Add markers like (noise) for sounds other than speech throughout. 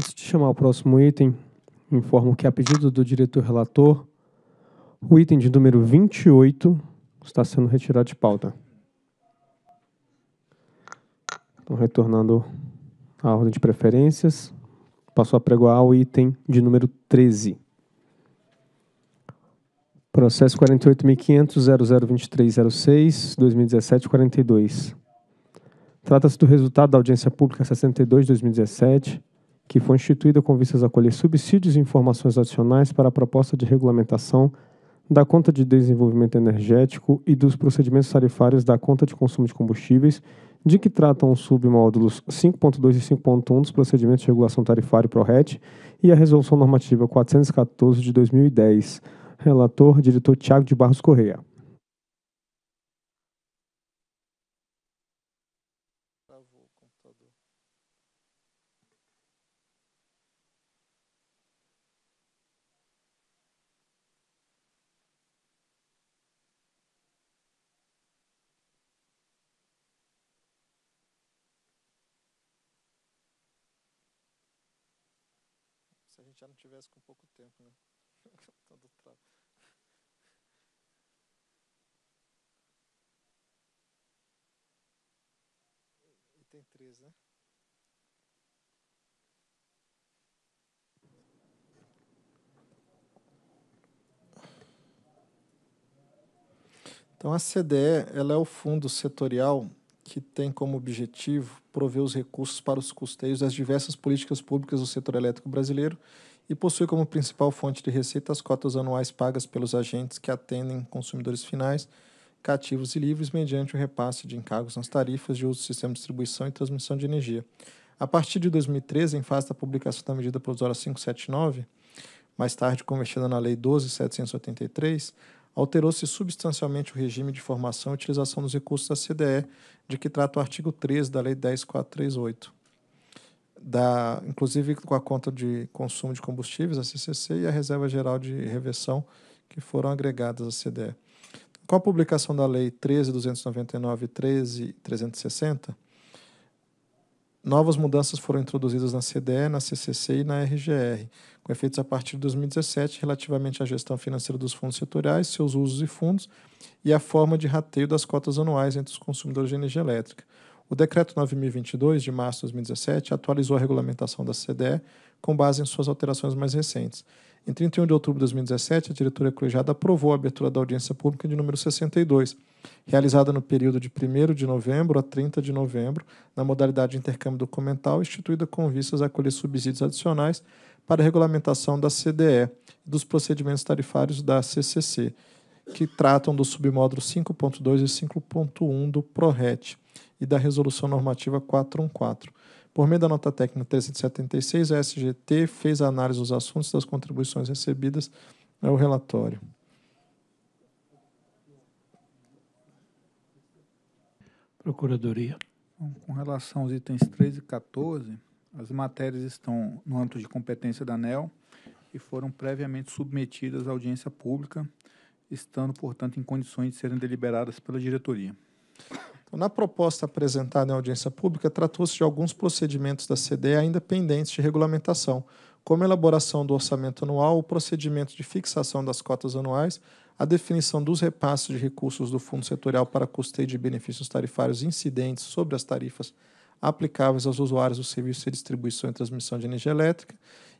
Antes de chamar o próximo item, informo que, a pedido do diretor relator, o item de número 28 está sendo retirado de pauta. Então, retornando à ordem de preferências, passo a pregoar o item de número 13. Processo 48.500.002306-2017-42. Trata-se do resultado da audiência pública 62-2017, que foi instituída com vistas a colher subsídios e informações adicionais para a proposta de regulamentação da conta de desenvolvimento energético e dos procedimentos tarifários da conta de consumo de combustíveis, de que tratam os submódulos 5.2 e 5.1 dos procedimentos de regulação tarifária ProRet e a Resolução Normativa 414 de 2010. Relator, diretor Tiago de Barros Correia. se a gente já não tivesse com pouco tempo, né? Tanto (laughs) E tem três, né? Então a CDE ela é o fundo setorial que tem como objetivo prover os recursos para os custeios das diversas políticas públicas do setor elétrico brasileiro e possui como principal fonte de receita as cotas anuais pagas pelos agentes que atendem consumidores finais, cativos e livres, mediante o repasse de encargos nas tarifas de uso do sistema de distribuição e transmissão de energia. A partir de 2013, em fase da publicação da medida provisória 579, mais tarde convertida na Lei 12.783, alterou-se substancialmente o regime de formação e utilização dos recursos da CDE, de que trata o artigo 13 da Lei 10438. Da, inclusive com a conta de consumo de combustíveis, a CCC, e a Reserva Geral de Reversão, que foram agregadas à CDE. Com a publicação da Lei 13.299 e 13.360, novas mudanças foram introduzidas na CDE, na CCC e na RGR, com efeitos a partir de 2017 relativamente à gestão financeira dos fundos setoriais, seus usos e fundos e a forma de rateio das cotas anuais entre os consumidores de energia elétrica. O Decreto 9022, de março de 2017, atualizou a regulamentação da CDE com base em suas alterações mais recentes. Em 31 de outubro de 2017, a diretoria colegiada aprovou a abertura da audiência pública de número 62, realizada no período de 1 de novembro a 30 de novembro, na modalidade de intercâmbio documental, instituída com vistas a colher subsídios adicionais para a regulamentação da CDE e dos procedimentos tarifários da CCC, que tratam do submódulo 5.2 e 5.1 do PRORET e da Resolução Normativa 414. Por meio da nota técnica 376, a SGT fez a análise dos assuntos das contribuições recebidas ao relatório. Procuradoria. Com relação aos itens 13 e 14, as matérias estão no âmbito de competência da ANEL e foram previamente submetidas à audiência pública, estando, portanto, em condições de serem deliberadas pela diretoria. Então, na proposta apresentada em audiência pública, tratou-se de alguns procedimentos da CDE ainda pendentes de regulamentação, como a elaboração do orçamento anual, o procedimento de fixação das cotas anuais, a definição dos repasses de recursos do Fundo Setorial para custeio de benefícios tarifários incidentes sobre as tarifas aplicáveis aos usuários do serviço de distribuição e transmissão de energia elétrica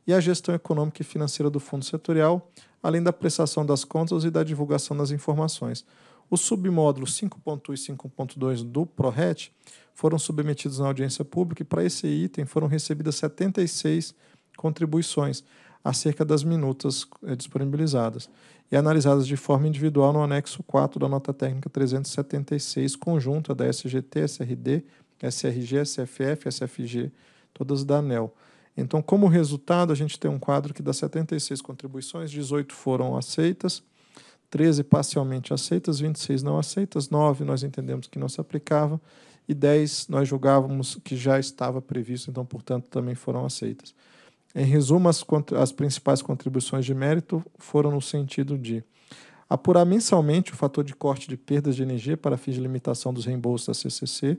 e a gestão econômica e financeira do Fundo Setorial, além da prestação das contas e da divulgação das informações. Os submódulos 5.1 e 5.2 do ProRet foram submetidos na audiência pública e, para esse item, foram recebidas 76 contribuições acerca das minutas eh, disponibilizadas e analisadas de forma individual no anexo 4 da nota técnica 376 conjunta da SGT, SRD, SRG, SFF, SFG, todas da ANEL. Então, como resultado, a gente tem um quadro que das 76 contribuições, 18 foram aceitas, 13 parcialmente aceitas, 26 não aceitas, 9 nós entendemos que não se aplicava e 10 nós julgávamos que já estava previsto, então, portanto, também foram aceitas. Em resumo, as, as principais contribuições de mérito foram no sentido de apurar mensalmente o fator de corte de perdas de energia para fins de limitação dos reembolsos da CCC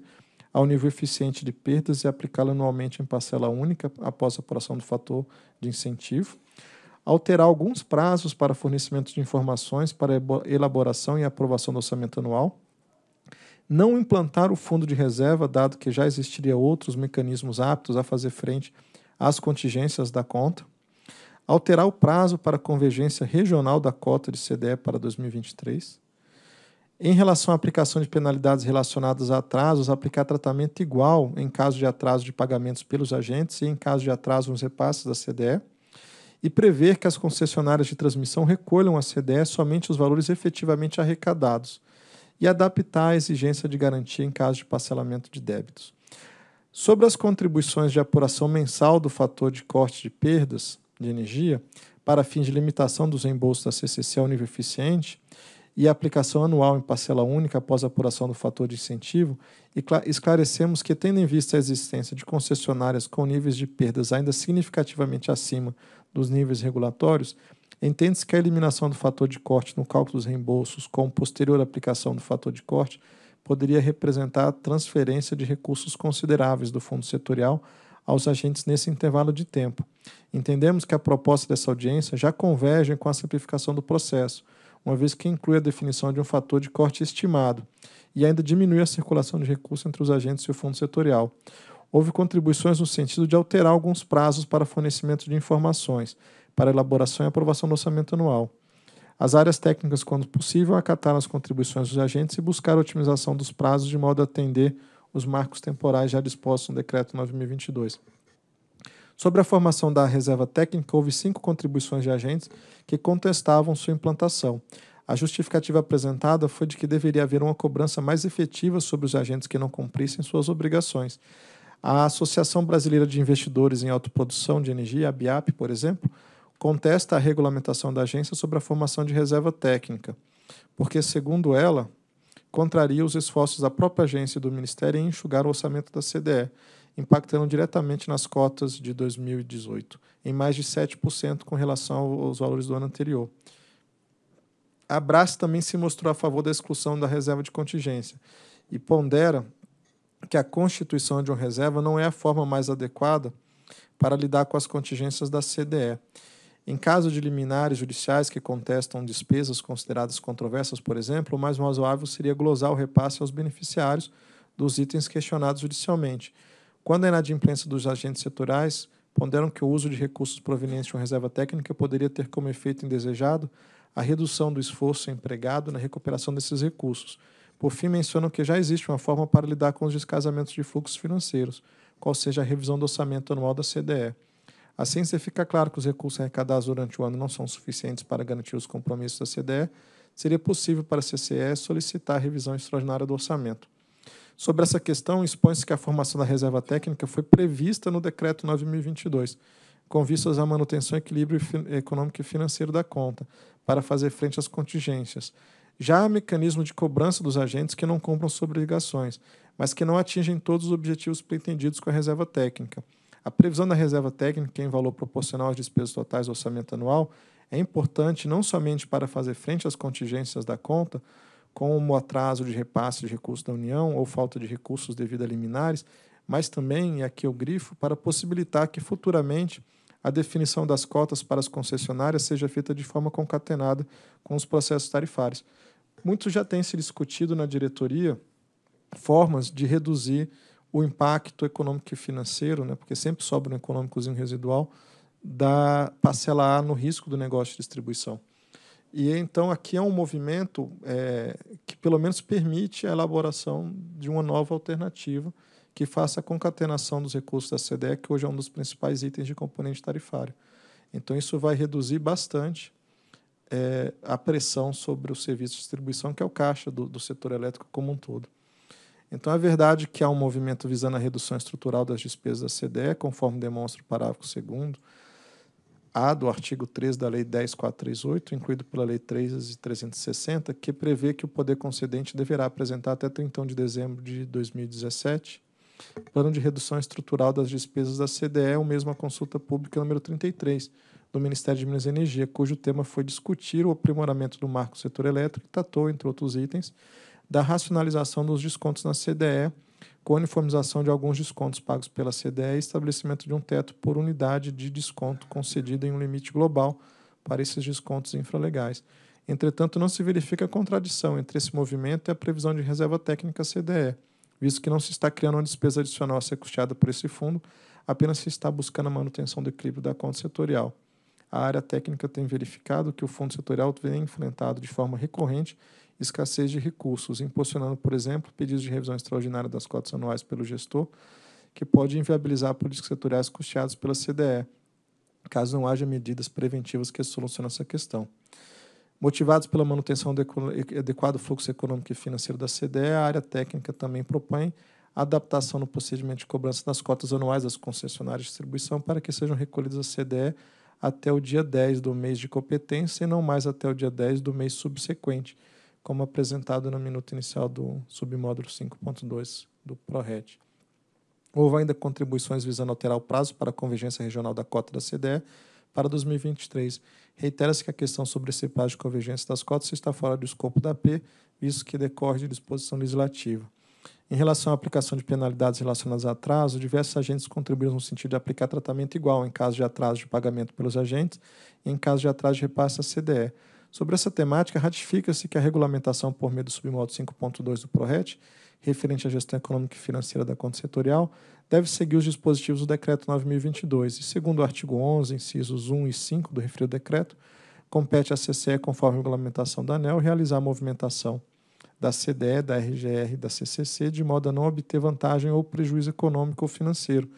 ao nível eficiente de perdas e aplicá-lo anualmente em parcela única após a apuração do fator de incentivo. Alterar alguns prazos para fornecimento de informações para elaboração e aprovação do orçamento anual. Não implantar o fundo de reserva, dado que já existiria outros mecanismos aptos a fazer frente a às contingências da conta, alterar o prazo para convergência regional da cota de CDE para 2023, em relação à aplicação de penalidades relacionadas a atrasos, aplicar tratamento igual em caso de atraso de pagamentos pelos agentes e em caso de atraso nos repasses da CDE, e prever que as concessionárias de transmissão recolham à CDE somente os valores efetivamente arrecadados e adaptar a exigência de garantia em caso de parcelamento de débitos. Sobre as contribuições de apuração mensal do fator de corte de perdas de energia para fins de limitação dos reembolsos da CCC ao nível eficiente e aplicação anual em parcela única após apuração do fator de incentivo, esclarecemos que, tendo em vista a existência de concessionárias com níveis de perdas ainda significativamente acima dos níveis regulatórios, entende-se que a eliminação do fator de corte no cálculo dos reembolsos com posterior aplicação do fator de corte poderia representar a transferência de recursos consideráveis do fundo setorial aos agentes nesse intervalo de tempo. Entendemos que a proposta dessa audiência já converge com a simplificação do processo, uma vez que inclui a definição de um fator de corte estimado e ainda diminui a circulação de recursos entre os agentes e o fundo setorial. Houve contribuições no sentido de alterar alguns prazos para fornecimento de informações, para elaboração e aprovação do orçamento anual. As áreas técnicas, quando possível, acatar as contribuições dos agentes e buscar a otimização dos prazos de modo a atender os marcos temporais já dispostos no Decreto 9022. Sobre a formação da reserva técnica, houve cinco contribuições de agentes que contestavam sua implantação. A justificativa apresentada foi de que deveria haver uma cobrança mais efetiva sobre os agentes que não cumprissem suas obrigações. A Associação Brasileira de Investidores em Autoprodução de Energia, a BIAP, por exemplo, contesta a regulamentação da agência sobre a formação de reserva técnica, porque, segundo ela, contraria os esforços da própria agência e do Ministério em enxugar o orçamento da CDE, impactando diretamente nas cotas de 2018, em mais de 7% com relação aos valores do ano anterior. A Brás também se mostrou a favor da exclusão da reserva de contingência e pondera que a constituição de uma reserva não é a forma mais adequada para lidar com as contingências da CDE em caso de liminares judiciais que contestam despesas consideradas controversas, por exemplo, o mais razoável seria glosar o repasse aos beneficiários dos itens questionados judicialmente. Quando a inadimplência dos agentes setorais, ponderam que o uso de recursos provenientes de uma reserva técnica poderia ter como efeito indesejado a redução do esforço empregado na recuperação desses recursos. Por fim, mencionam que já existe uma forma para lidar com os descasamentos de fluxos financeiros, qual seja a revisão do orçamento anual da CDE. Assim, se fica claro que os recursos arrecadados durante o ano não são suficientes para garantir os compromissos da CDE, seria possível para a CCE solicitar a revisão extraordinária do orçamento. Sobre essa questão, expõe-se que a formação da reserva técnica foi prevista no Decreto 9022, com vistas à manutenção equilíbrio econômico e financeiro da conta, para fazer frente às contingências. Já há mecanismo de cobrança dos agentes que não compram suas obrigações, mas que não atingem todos os objetivos pretendidos com a reserva técnica. A previsão da reserva técnica em valor proporcional às despesas totais do orçamento anual é importante não somente para fazer frente às contingências da conta, como o atraso de repasse de recursos da União ou falta de recursos devido a liminares, mas também, e aqui o grifo, para possibilitar que futuramente a definição das cotas para as concessionárias seja feita de forma concatenada com os processos tarifários. Muito já tem se discutido na diretoria formas de reduzir o impacto econômico e financeiro, né, porque sempre sobra um econômicozinho residual, da parcela A no risco do negócio de distribuição. E então aqui é um movimento é, que pelo menos permite a elaboração de uma nova alternativa que faça a concatenação dos recursos da CDE, que hoje é um dos principais itens de componente tarifário. Então isso vai reduzir bastante é, a pressão sobre o serviço de distribuição, que é o caixa do, do setor elétrico como um todo. Então, é verdade que há um movimento visando a redução estrutural das despesas da CDE, conforme demonstra o parágrafo 2 A do artigo 3 da Lei 10.438, incluído pela Lei 3.360, que prevê que o poder concedente deverá apresentar até 31 de dezembro de 2017 plano de redução estrutural das despesas da CDE, ou mesmo a consulta pública número 33 do Ministério de Minas e Energia, cujo tema foi discutir o aprimoramento do marco setor elétrico e tratou, entre outros itens, da racionalização dos descontos na CDE, com uniformização de alguns descontos pagos pela CDE e estabelecimento de um teto por unidade de desconto concedido em um limite global para esses descontos infralegais. Entretanto, não se verifica contradição entre esse movimento e a previsão de reserva técnica CDE, visto que não se está criando uma despesa adicional a ser custeada por esse fundo, apenas se está buscando a manutenção do equilíbrio da conta setorial. A área técnica tem verificado que o fundo setorial vem enfrentado de forma recorrente escassez de recursos, impulsionando, por exemplo, pedidos de revisão extraordinária das cotas anuais pelo gestor, que pode inviabilizar políticas setoriais custeadas pela CDE, caso não haja medidas preventivas que solucionem essa questão. Motivados pela manutenção do adequado fluxo econômico e financeiro da CDE, a área técnica também propõe adaptação no procedimento de cobrança das cotas anuais das concessionárias de distribuição para que sejam recolhidas à CDE até o dia 10 do mês de competência e não mais até o dia 10 do mês subsequente, como apresentado no minuto inicial do submódulo 5.2 do ProRed. Houve ainda contribuições visando alterar o prazo para a convergência regional da cota da CDE para 2023. Reitera-se que a questão sobre esse prazo de convergência das cotas está fora do escopo da P, visto que decorre de disposição legislativa. Em relação à aplicação de penalidades relacionadas a atraso, diversos agentes contribuíram no sentido de aplicar tratamento igual em caso de atraso de pagamento pelos agentes e em caso de atraso de repasse à CDE. Sobre essa temática, ratifica-se que a regulamentação por meio do submodo 5.2 do PRORET, referente à gestão econômica e financeira da conta setorial, deve seguir os dispositivos do Decreto 9022 e, segundo o artigo 11, incisos 1 e 5 do referido decreto, compete à CCE, conforme a regulamentação da ANEL, realizar a movimentação da CDE, da RGR e da CCC, de modo a não obter vantagem ou prejuízo econômico ou financeiro,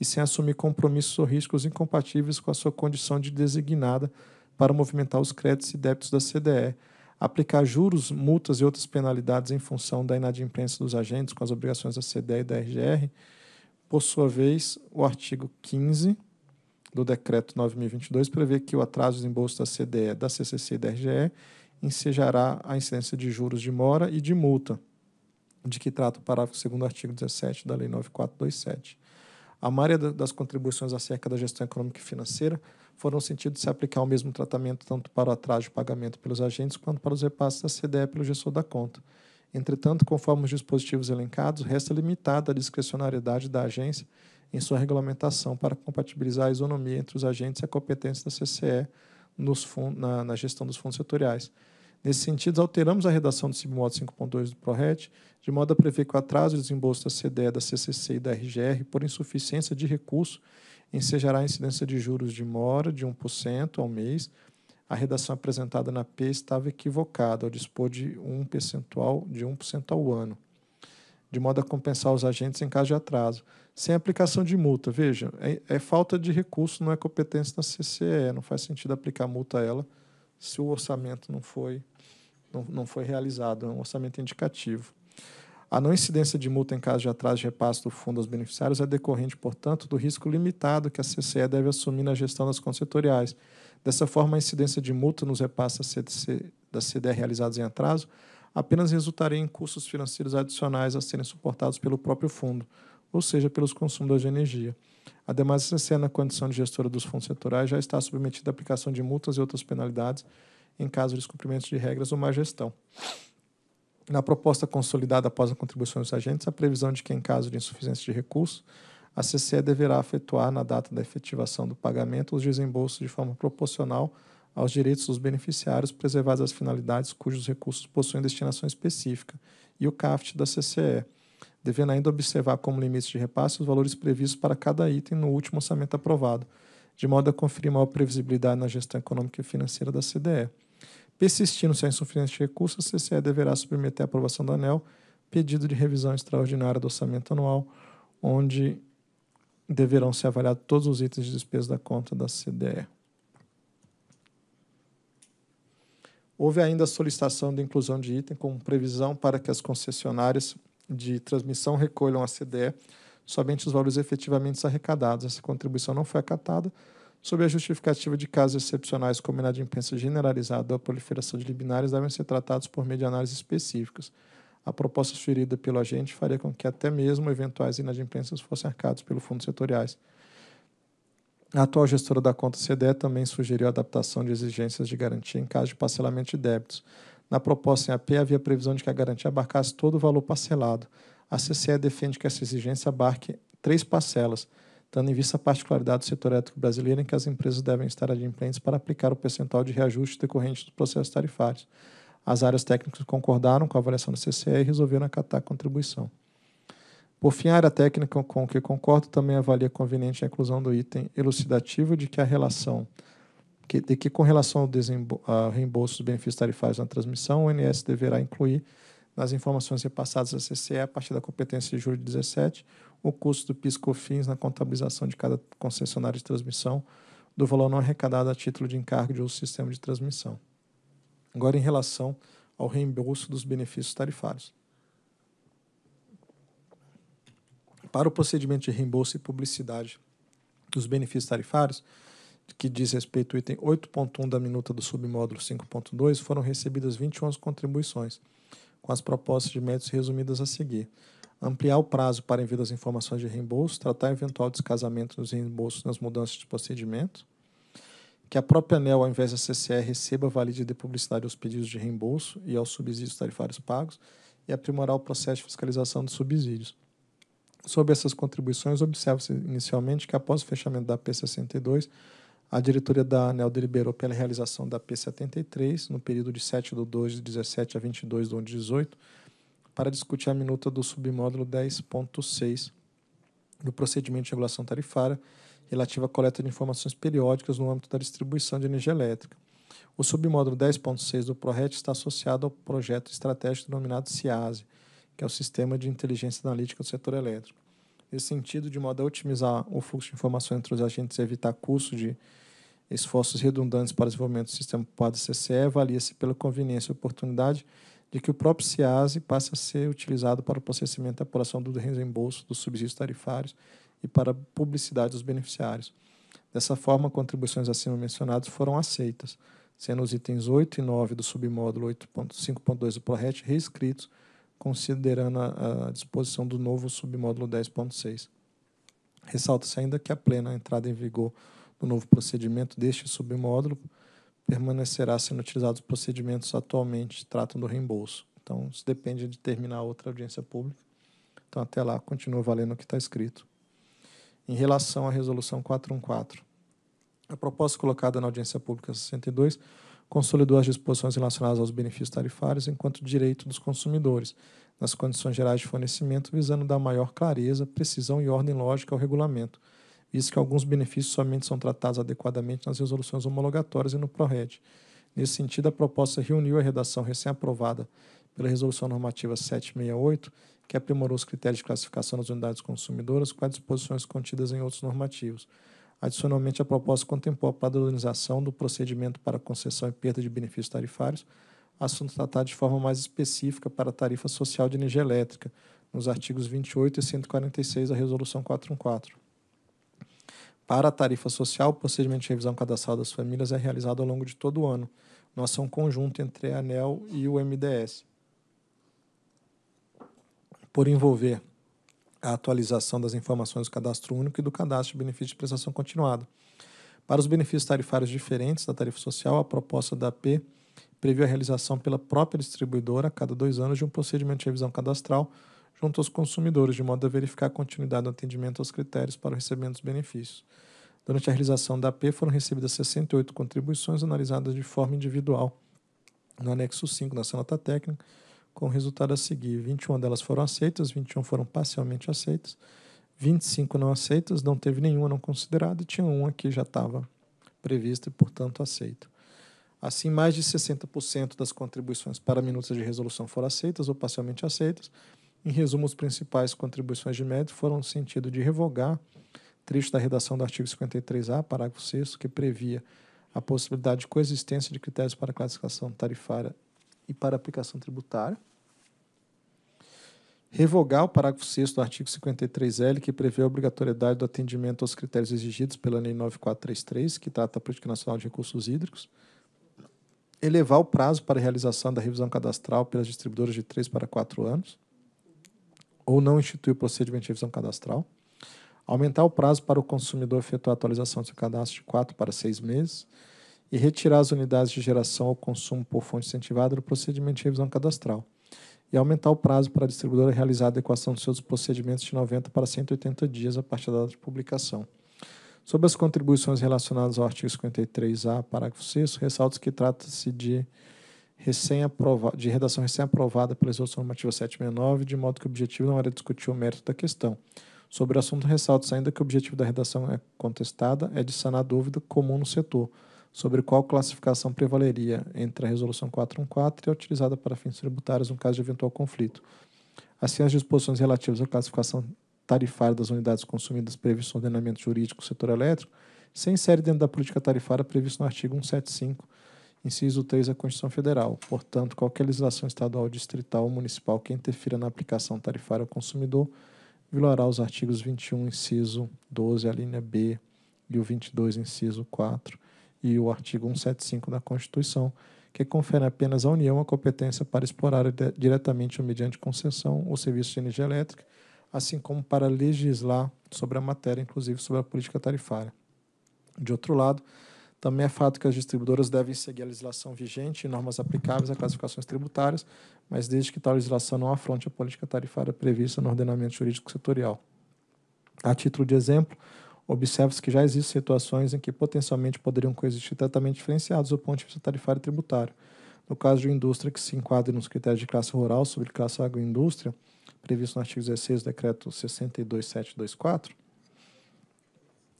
e sem assumir compromissos ou riscos incompatíveis com a sua condição de designada para movimentar os créditos e débitos da CDE, aplicar juros, multas e outras penalidades em função da inadimplência dos agentes com as obrigações da CDE e da RGR. Por sua vez, o artigo 15 do Decreto 9022 prevê que o atraso de embolso da CDE, da CCC e da RGE ensejará a incidência de juros de mora e de multa, de que trata o parágrafo 2 do artigo 17 da Lei 9427. A maioria das contribuições acerca da gestão econômica e financeira foram no sentido de se aplicar o mesmo tratamento tanto para o atraso de pagamento pelos agentes quanto para os repasses da CDE pelo gestor da conta. Entretanto, conforme os dispositivos elencados, resta limitada a discrecionalidade da agência em sua regulamentação para compatibilizar a isonomia entre os agentes e a competência da CCE na, na, gestão dos fundos setoriais. Nesse sentido, alteramos a redação do CIBMOD 5.2 do PRORET, de modo a prever que o atraso de desembolso da CDE, da CCC e da RGR, por insuficiência de recurso, ensejará a incidência de juros de mora de 1% ao mês. A redação apresentada na P estava equivocada ao dispor de um percentual de 1% ao ano, de modo a compensar os agentes em caso de atraso, sem aplicação de multa. Veja, é, é falta de recurso, não é competência da CCE, não faz sentido aplicar multa a ela se o orçamento não foi, não, não foi realizado, é um orçamento indicativo. A não incidência de multa em caso de atraso de repasse do fundo aos beneficiários é decorrente, portanto, do risco limitado que a CCE deve assumir na gestão das consultoriais. Dessa forma, a incidência de multa nos repasses da CDE realizados em atraso apenas resultaria em custos financeiros adicionais a serem suportados pelo próprio fundo, ou seja, pelos consumidores de energia. Ademais, a CCE, na condição de gestora dos fundos setoriais, já está submetida à aplicação de multas e outras penalidades em caso de descumprimento de regras ou má gestão na proposta consolidada após a contribuição dos agentes, a previsão de que, em caso de insuficiência de recursos, a CCE deverá efetuar, na data da efetivação do pagamento, os desembolsos de forma proporcional aos direitos dos beneficiários, preservadas as finalidades cujos recursos possuem destinação específica, e o CAFT da CCE, devendo ainda observar como limite de repasse os valores previstos para cada item no último orçamento aprovado, de modo a conferir maior previsibilidade na gestão econômica e financeira da CDE. Persistindo sem insuficiência de recursos, a CCE deverá submeter à aprovação da ANEL pedido de revisão extraordinária do orçamento anual, onde deverão ser avaliados todos os itens de despesa da conta da CDE. Houve ainda a solicitação de inclusão de item com previsão para que as concessionárias de transmissão recolham à CDE somente os valores efetivamente arrecadados. Essa contribuição não foi acatada, sob a justificativa de casos excepcionais como inadimplência generalizada ou a proliferação de liminares, devem ser tratados por meio de análises específicas. A proposta sugerida pelo agente faria com que até mesmo eventuais inadimplências fossem arcados pelo fundo setoriais. A atual gestora da conta CDE também sugeriu a adaptação de exigências de garantia em caso de parcelamento de débitos. Na proposta em AP havia previsão de que a garantia abarcasse todo o valor parcelado. A CCE defende que essa exigência abarque três parcelas – tendo em vista a particularidade do setor elétrico brasileiro em que as empresas devem estar adimplentes para aplicar o percentual de reajuste decorrente dos processos tarifários. As áreas técnicas concordaram com a avaliação do CCE e resolveram acatar a contribuição. Por fim, a área técnica com que concordo também avalia conveniente a inclusão do item elucidativo de que a relação que, de que com relação ao, desembo, ao reembolso dos benefícios tarifários na transmissão, o ONS deverá incluir nas informações repassadas à CCE a partir da competência de julho de 17 o custo do PIS/COFINS na contabilização de cada concessionário de transmissão do valor não arrecadado a título de encargo de outro sistema de transmissão. Agora, em relação ao reembolso dos benefícios tarifários. Para o procedimento de reembolso e publicidade dos benefícios tarifários, que diz respeito ao item 8.1 da minuta do submódulo 5.2, foram recebidas 21 contribuições, com as propostas de métodos resumidas a seguir ampliar o prazo para envio das informações de reembolso, tratar eventual descasamento dos reembolsos nas mudanças de procedimento, que a própria ANEL, ao invés da CCR, receba, valide e dê publicidade aos pedidos de reembolso e aos subsídios tarifários pagos e aprimorar o processo de fiscalização dos subsídios. Sobre essas contribuições, observa-se inicialmente que após o fechamento da P62, a diretoria da ANEL deliberou pela realização da P73 no período de 7 de 2 de 17 a 22 de 1 de 18, para discutir a minuta do submódulo 10.6 do procedimento de regulação tarifária relativa à coleta de informações periódicas no âmbito da distribuição de energia elétrica. O submódulo 10.6 do PRORET está associado ao projeto estratégico denominado CIASE, que é o Sistema de Inteligência Analítica do Setor Elétrico. Nesse sentido, de modo a otimizar o fluxo de informações entre os agentes e evitar custo de esforços redundantes para o desenvolvimento do sistema PAD-CCE, avalia-se pela conveniência e oportunidade de que o próprio SIASE passe a ser utilizado para o processamento e apuração do reembolso dos subsídios tarifários e para a publicidade dos beneficiários. Dessa forma, contribuições acima mencionadas foram aceitas, sendo os itens 8 e 9 do submódulo 5.2 do ProRet reescritos, considerando a, a disposição do novo submódulo 10.6. Ressalta-se ainda que a plena entrada em vigor do novo procedimento deste submódulo permanecerá sendo utilizado os procedimentos atualmente tratam do reembolso. Então, isso depende de terminar outra audiência pública. Então, até lá, continua valendo o que está escrito. Em relação à resolução 414, a proposta colocada na audiência pública 62 consolidou as disposições relacionadas aos benefícios tarifários enquanto direito dos consumidores, nas condições gerais de fornecimento, visando dar maior clareza, precisão e ordem lógica ao regulamento, visto que alguns benefícios somente são tratados adequadamente nas resoluções homologatórias e no PRORED. Nesse sentido, a proposta reuniu a redação recém-aprovada pela Resolução Normativa 768, que aprimorou os critérios de classificação das unidades consumidoras com as disposições contidas em outros normativos. Adicionalmente, a proposta contemplou a padronização do procedimento para concessão e perda de benefícios tarifários, assunto tratado de forma mais específica para a tarifa social de energia elétrica, nos artigos 28 e 146 da Resolução 414 para a tarifa social, o procedimento de revisão cadastral das famílias é realizado ao longo de todo o ano, numa ação conjunta entre a ANEL e o MDS. Por envolver a atualização das informações do cadastro único e do cadastro de benefício de prestação continuada. Para os benefícios tarifários diferentes da tarifa social, a proposta da AP previu a realização pela própria distribuidora a cada dois anos de um procedimento de revisão cadastral junto aos consumidores, de modo a verificar a continuidade do atendimento aos critérios para o recebimento dos benefícios. Durante a realização da AP, foram recebidas 68 contribuições analisadas de forma individual, no anexo 5 da nota técnica, com o resultado a seguir: 21 delas foram aceitas, 21 foram parcialmente aceitas, 25 não aceitas, não teve nenhuma não considerada e tinha uma que já estava prevista e, portanto, aceita. Assim, mais de 60% das contribuições para minutas de resolução foram aceitas ou parcialmente aceitas, em resumo, as principais contribuições de mérito foram no sentido de revogar trecho da redação do artigo 53A, parágrafo 6 que previa a possibilidade de coexistência de critérios para classificação tarifária e para aplicação tributária. Revogar o parágrafo 6 do artigo 53L, que prevê a obrigatoriedade do atendimento aos critérios exigidos pela Lei 9433, que trata a Política Nacional de Recursos Hídricos. Elevar o prazo para realização da revisão cadastral pelas distribuidoras de 3 para 4 anos ou não instituir o procedimento de revisão cadastral, aumentar o prazo para o consumidor efetuar a atualização do seu cadastro de 4 para 6 meses e retirar as unidades de geração ou consumo por fonte incentivada do procedimento de revisão cadastral e aumentar o prazo para a distribuidora realizar a adequação dos seus procedimentos de 90 para 180 dias a partir da data de publicação. Sobre as contribuições relacionadas ao artigo 53A, parágrafo 6, ressalto que trata-se de recém de redação recém-aprovada pela Resolução Normativa 769, de modo que o objetivo não era discutir o mérito da questão. Sobre o assunto, ressalto ainda que o objetivo da redação é contestada é de sanar dúvida comum no setor sobre qual classificação prevaleria entre a Resolução 414 e a é utilizada para fins tributários no caso de eventual conflito. Assim, as disposições relativas à classificação tarifária das unidades consumidas previstas no ordenamento jurídico do setor elétrico se insere dentro da política tarifária prevista no artigo 175 Inciso 3 da Constituição Federal. Portanto, qualquer legislação estadual, distrital ou municipal que interfira na aplicação tarifária ao consumidor violará os artigos 21, inciso 12, a linha B, e o 22, inciso 4, e o artigo 175 da Constituição, que confere apenas à União a competência para explorar diretamente ou mediante concessão o serviço de energia elétrica, assim como para legislar sobre a matéria, inclusive sobre a política tarifária. De outro lado, também é fato que as distribuidoras devem seguir a legislação vigente e normas aplicáveis a classificações tributárias, mas desde que tal legislação não afronte a política tarifária prevista no ordenamento jurídico setorial. A título de exemplo, observa-se que já existem situações em que potencialmente poderiam coexistir tratamentos diferenciados do ponto de vista tarifário e tributário. No caso de uma indústria que se enquadre nos critérios de classe rural sobre classe agroindústria, previsto no artigo 16 do Decreto 62724,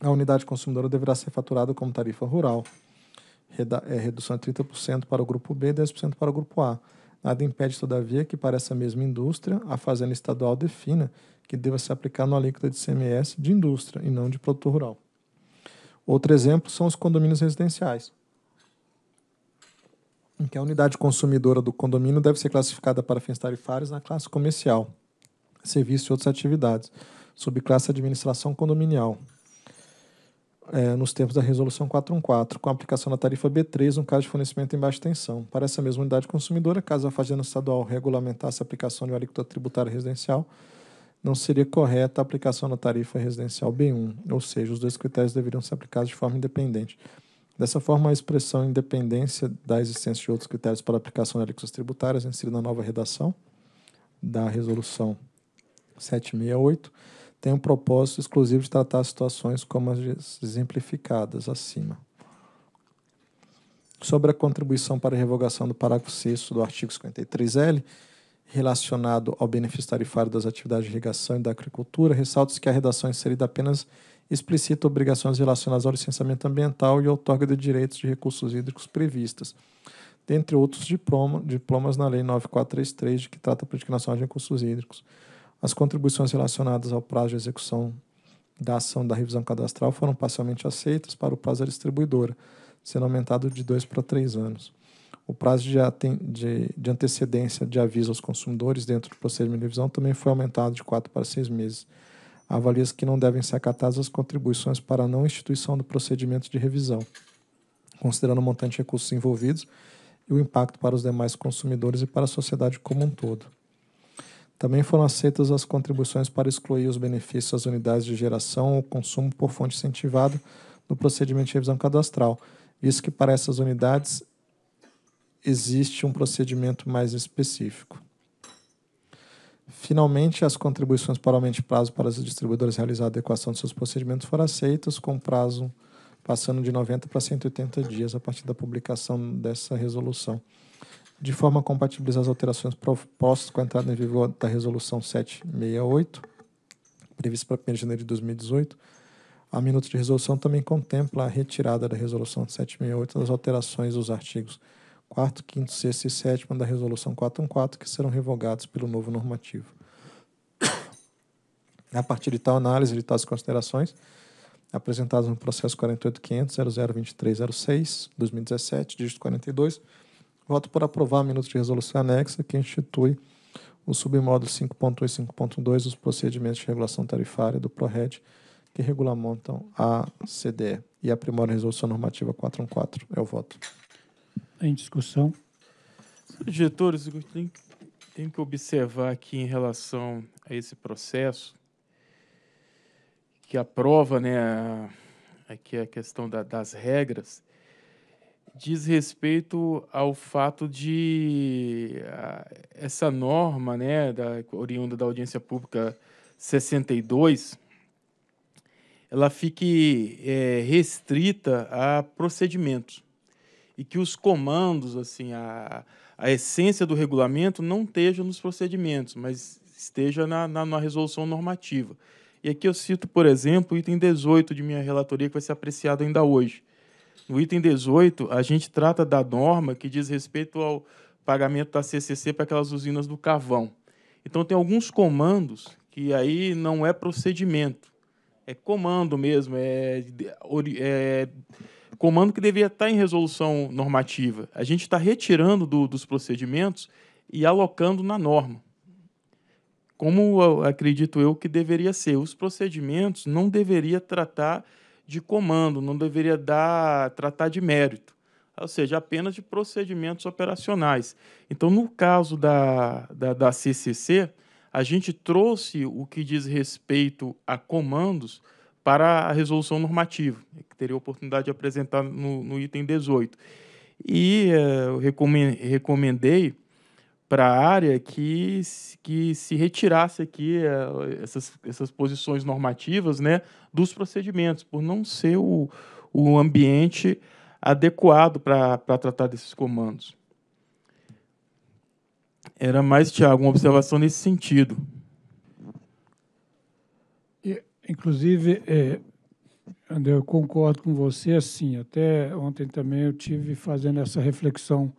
a unidade consumidora deverá ser faturada como tarifa rural. é, redução de é 30% para o grupo B e 10% para o grupo A. Nada impede, todavia, que para essa mesma indústria a Fazenda Estadual defina que deva se aplicar no alíquota de CMS de indústria e não de produtor rural. Outro exemplo são os condomínios residenciais, em que a unidade consumidora do condomínio deve ser classificada para fins tarifários na classe comercial, serviço e outras atividades, subclasse administração condominial, é, nos termos da Resolução 414, com aplicação da tarifa B3 no caso de fornecimento em baixa tensão. Para essa mesma unidade consumidora, caso a Fazenda Estadual regulamentasse a aplicação de um alíquota tributária residencial, não seria correta a aplicação da tarifa residencial B1, ou seja, os dois critérios deveriam ser aplicados de forma independente. Dessa forma, a expressão independência da existência de outros critérios para aplicação de alíquotas tributárias é inserida na nova redação da Resolução 768 tem um propósito exclusivo de tratar situações como as exemplificadas acima. Sobre a contribuição para a revogação do parágrafo 6 do artigo 53L, relacionado ao benefício tarifário das atividades de irrigação e da agricultura, ressalta-se que a redação é inserida apenas explicita obrigações relacionadas ao licenciamento ambiental e outorga de direitos de recursos hídricos previstas, dentre outros diploma, diplomas na Lei 9433, de que trata a Política Nacional de Recursos Hídricos, as contribuições relacionadas ao prazo de execução da ação da revisão cadastral foram parcialmente aceitas para o prazo da distribuidora, sendo aumentado de dois para três anos. O prazo de, de, de, antecedência de aviso aos consumidores dentro do procedimento de revisão também foi aumentado de quatro para seis meses. Avalia-se que não devem ser acatadas as contribuições para a não instituição do procedimento de revisão, considerando o montante de recursos envolvidos e o impacto para os demais consumidores e para a sociedade como um todo. Também foram aceitas as contribuições para excluir os benefícios às unidades de geração ou consumo por fonte incentivada no procedimento de revisão cadastral, visto que para essas unidades existe um procedimento mais específico. Finalmente, as contribuições para aumento de prazo para as distribuidoras realizar a adequação de seus procedimentos foram aceitas, com prazo passando de 90 para 180 dias a partir da publicação dessa resolução de forma a compatibilizar as alterações propostas com a entrada em vigor da Resolução 768, prevista para 1 de janeiro de 2018, a minuta de resolução também contempla a retirada da Resolução 768 das alterações dos artigos 4, 5, 6 e 7 da Resolução 414, que serão revogados pelo novo normativo. A partir de tal análise de tais considerações, apresentadas no processo 48500 2017, dígito 42, Voto por aprovar minuto de resolução anexa que institui o submódulo 5.1 e 5.2 os procedimentos de regulação tarifária do PRORED que regulamentam a CDE e aprimora a resolução normativa 414. É o voto. Em discussão. Diretores, eu tenho, tenho que observar aqui em relação a esse processo que aprova né, a, aqui a questão da, das regras diz respeito ao fato de ah, essa norma, né, da oriunda da audiência pública 62, ela fique é, restrita a procedimentos e que os comandos, assim, a, a essência do regulamento não esteja nos procedimentos, mas esteja na, na, na resolução normativa. E aqui eu cito, por exemplo, o item 18 de minha relatoria, que vai ser apreciado ainda hoje no item 18, a gente trata da norma que diz respeito ao pagamento da CCC para aquelas usinas do carvão. Então, tem alguns comandos que aí não é procedimento, é comando mesmo, é, é comando que deveria estar em resolução normativa. A gente está retirando do, dos procedimentos e alocando na norma. Como acredito eu que deveria ser, os procedimentos não deveria tratar de comando, não deveria dar tratar de mérito, ou seja, apenas de procedimentos operacionais. Então, no caso da, da, da CCC, a gente trouxe o que diz respeito a comandos para a resolução normativa, que teria a oportunidade de apresentar no, no item 18. E eh, eu recomendei para a área que, que se retirasse aqui uh, essas, essas posições normativas né, dos procedimentos, por não ser o, o ambiente adequado para tratar desses comandos. Era mais, Tiago, uma observação nesse sentido. E, inclusive, é, André, eu concordo com você, assim, até ontem também eu tive fazendo essa reflexão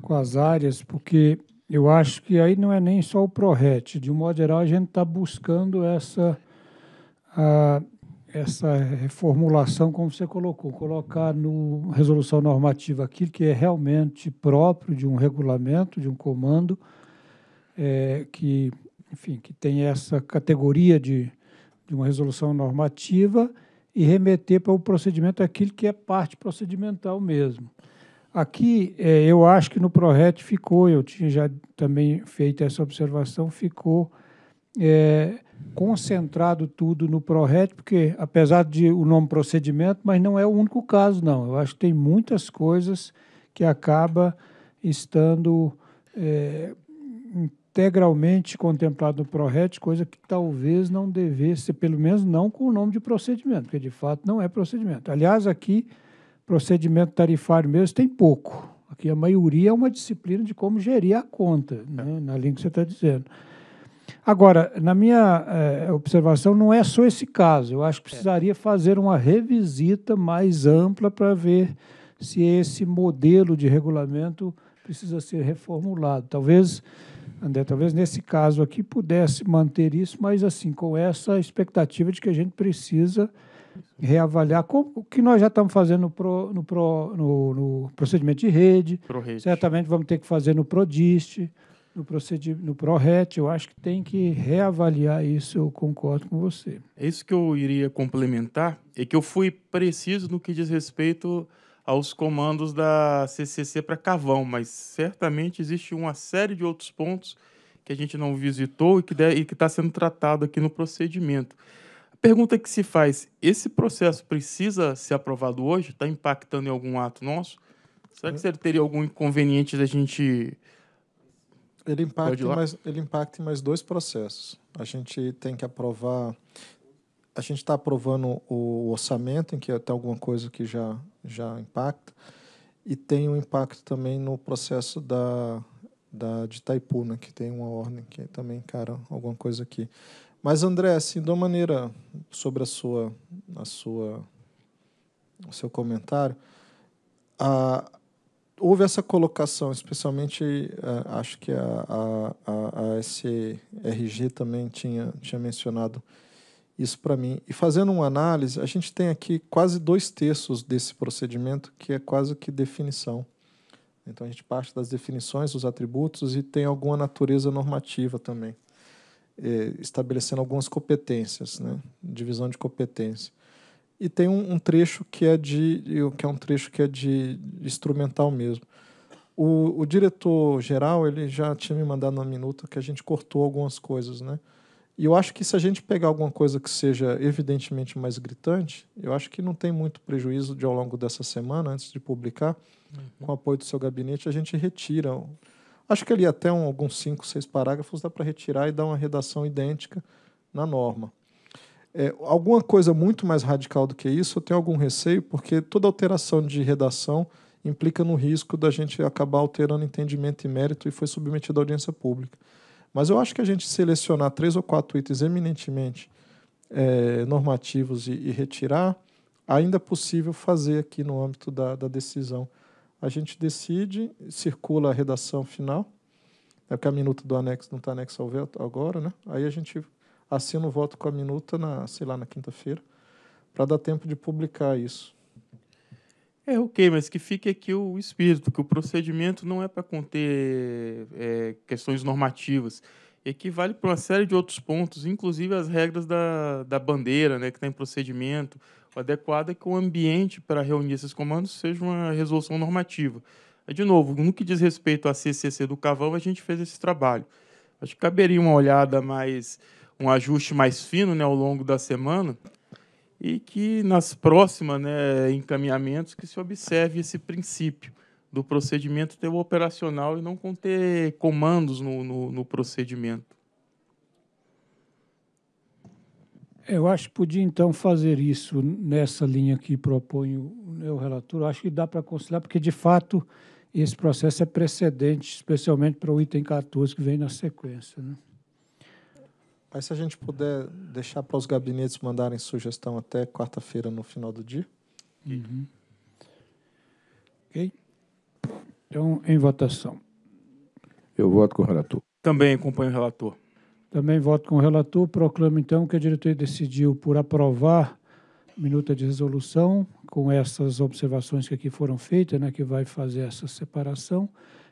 com as áreas, porque eu acho que aí não é nem só o ProRet. De um modo geral, a gente está buscando essa, a, essa reformulação, como você colocou, colocar no resolução normativa aquilo que é realmente próprio de um regulamento, de um comando, é, que, enfim, que tem essa categoria de, de uma resolução normativa e remeter para o procedimento aquilo que é parte procedimental mesmo. Aqui, é, eu acho que no ProRet ficou, eu tinha já também feito essa observação, ficou é, concentrado tudo no ProRet, porque apesar de o nome procedimento, mas não é o único caso, não. Eu acho que tem muitas coisas que acaba estando é, integralmente contemplado no ProRet, coisa que talvez não devesse, pelo menos não com o nome de procedimento, porque de fato não é procedimento. Aliás, aqui procedimento tarifário mesmo tem pouco. Aqui a maioria é uma disciplina de como gerir a conta, é. né? na linha que você está dizendo. Agora, na minha é, observação, não é só esse caso. Eu acho que é. precisaria fazer uma revisita mais ampla para ver se esse modelo de regulamento precisa ser reformulado. Talvez, André, talvez nesse caso aqui pudesse manter isso, mas assim, com essa expectativa de que a gente precisa reavaliar como, o que nós já estamos fazendo no, pro, no, pro, no, no procedimento de rede, rede, certamente vamos ter que fazer no PRODIST, no, procedi no ProRet, eu acho que tem que reavaliar isso, eu concordo com você. É isso que eu iria complementar, é que eu fui preciso no que diz respeito aos comandos da CCC para Cavão, mas certamente existe uma série de outros pontos que a gente não visitou e que está sendo tratado aqui no procedimento. Pergunta que se faz: esse processo precisa ser aprovado hoje? Está impactando em algum ato nosso? Será que é. ele teria algum inconveniente da gente. Ele impacta, mais, ele impacta em mais dois processos. A gente tem que aprovar. A gente está aprovando o orçamento, em que tem alguma coisa que já, já impacta, e tem um impacto também no processo da, da, de Itaipu, né, que tem uma ordem que também encara alguma coisa aqui. Mas, André, assim, de uma maneira sobre a sua, a sua, o seu comentário, houve essa colocação, especialmente, é, acho que a, a, a SRG também tinha, tinha mencionado isso para mim. E fazendo uma análise, a gente tem aqui quase dois terços desse procedimento, que é quase que definição. Então, a gente parte das definições, dos atributos e tem alguma natureza normativa também. É, estabelecendo algumas competências, né? divisão de competência. E tem um, um, trecho que é de que é um trecho que é de instrumental mesmo. O, o diretor geral ele já tinha me mandado na minuta que a gente cortou algumas coisas, né? E eu acho que se a gente pegar alguma coisa que seja evidentemente mais gritante, eu acho que não tem muito prejuízo de ao longo dessa semana, antes de publicar, uhum. com o apoio do seu gabinete, a gente retira Acho que ali até um, alguns cinco, seis parágrafos dá para retirar e dar uma redação idêntica na norma. É, alguma coisa muito mais radical do que isso, eu tenho algum receio, porque toda alteração de redação implica no risco da gente acabar alterando entendimento e mérito e foi submetido à audiência pública. Mas eu acho que a gente selecionar três ou quatro itens eminentemente é, normativos e, e, retirar, ainda é possível fazer aqui no âmbito da, da decisão a gente decide, circula a redação final, é porque a minuta do anexo não está anexo ao veto agora, né? Aí a gente assina o voto com a minuta, na, sei lá, na quinta-feira, para dar tempo de publicar isso. É, ok, mas que fique aqui o espírito, que o procedimento não é para conter é, questões normativas. E vale para uma série de outros pontos, inclusive as regras da, da bandeira, né, que está em procedimento, adequada é que o ambiente para reunir esses comandos seja uma resolução normativa. De novo, no que diz respeito à CCC do Cavão, a gente fez esse trabalho. Acho que caberia uma olhada mais, um ajuste mais fino né, ao longo da semana e que nas próximas né, encaminhamentos que se observe esse princípio do procedimento ter o operacional e não conter comandos no, no, no procedimento. Eu acho que podia então fazer isso nessa linha que propõe o relator. Eu acho que dá para conciliar, porque de fato esse processo é precedente, especialmente para o item 14 que vem na sequência. Né? Aí, se a gente puder deixar para os gabinetes mandarem sugestão até quarta-feira no final do dia. Uhum. Ok. Então, em votação. Eu voto com o relator. Também acompanho o relator. Também voto com o relator. Proclamo, então, que a diretoria decidiu por aprovar a minuta de resolução com essas observações que aqui foram feitas, né, que vai fazer essa separação,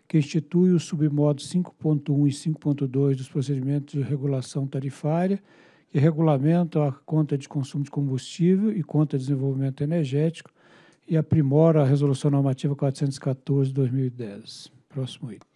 que institui os submodos 5.1 e 5.2 dos procedimentos de regulação tarifária, que regulamenta a conta de consumo de combustível e conta de desenvolvimento energético e aprimora a Resolução Normativa 414 de 2010. Próximo item.